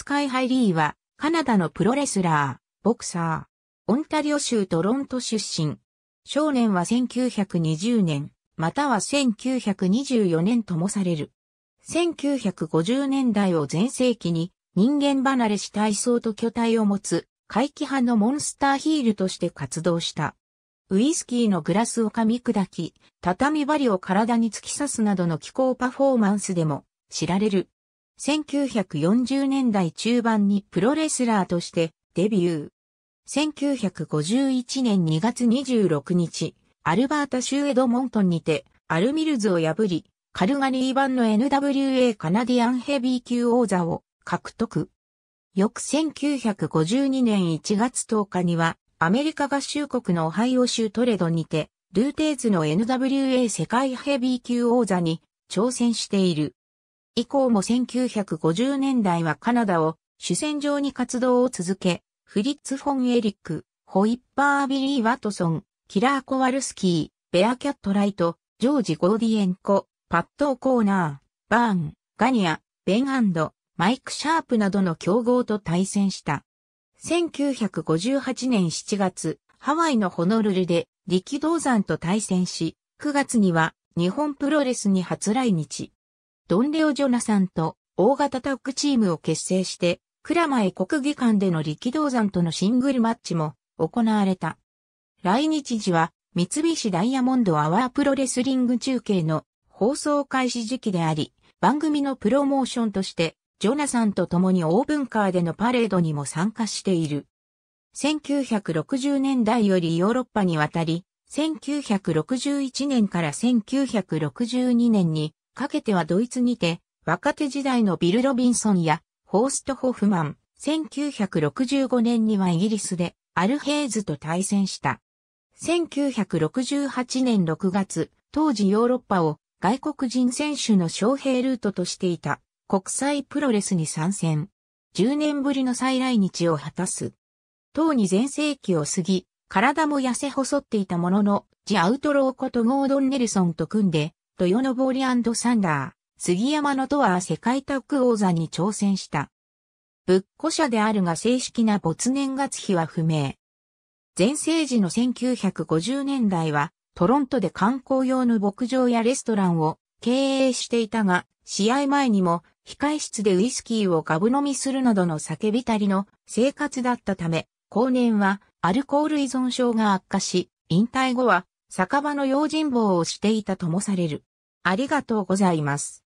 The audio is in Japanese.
スカイハイリーは、カナダのプロレスラー、ボクサー、オンタリオ州トロント出身。少年は1920年、または1924年ともされる。1950年代を前世紀に、人間離れし体操と巨体を持つ、怪奇派のモンスターヒールとして活動した。ウイスキーのグラスを噛み砕き、畳針を体に突き刺すなどの気候パフォーマンスでも知られる。1940年代中盤にプロレスラーとしてデビュー。1951年2月26日、アルバータ州エドモントンにて、アルミルズを破り、カルガリー版の NWA カナディアンヘビー級王座を獲得。翌1952年1月10日には、アメリカ合衆国のオハイオ州トレドにて、ルーテーズの NWA 世界ヘビー級王座に挑戦している。以降も1950年代はカナダを主戦場に活動を続け、フリッツ・フォン・エリック、ホイッパー・ビリー・ワトソン、キラー・コワルスキー、ベア・キャット・ライト、ジョージ・ゴーディエンコ、パット・コーナー、バーン、ガニア、ベン・アンド、マイク・シャープなどの競合と対戦した。1958年7月、ハワイのホノルルで力道山と対戦し、9月には日本プロレスに初来日。ドンレオ・ジョナサンと大型タッグチームを結成して、クラマエ国技館での力道山とのシングルマッチも行われた。来日時は三菱ダイヤモンドアワープロレスリング中継の放送開始時期であり、番組のプロモーションとして、ジョナサンと共にオーブンカーでのパレードにも参加している。1960年代よりヨーロッパに渡り、1961年から1962年にかけてはドイツにて、若手時代のビル・ロビンソンや、ホースト・ホフマン、1965年にはイギリスで、アルヘイズと対戦した。1968年6月、当時ヨーロッパを外国人選手の招聘ルートとしていた国際プロレスに参戦。10年ぶりの再来日を果たす。当に全盛期を過ぎ、体も痩せ細っていたものの、ジ・アウトローことゴードン・ネルソンと組んで、ロヨノボーリサンダー、杉山のドア世界タッグ王座に挑戦した。仏庫者であるが正式な没年月日は不明。前世時の1950年代は、トロントで観光用の牧場やレストランを経営していたが、試合前にも控室でウイスキーをガブ飲みするなどの酒たりの生活だったため、後年はアルコール依存症が悪化し、引退後は酒場の用心棒をしていたともされる。ありがとうございます。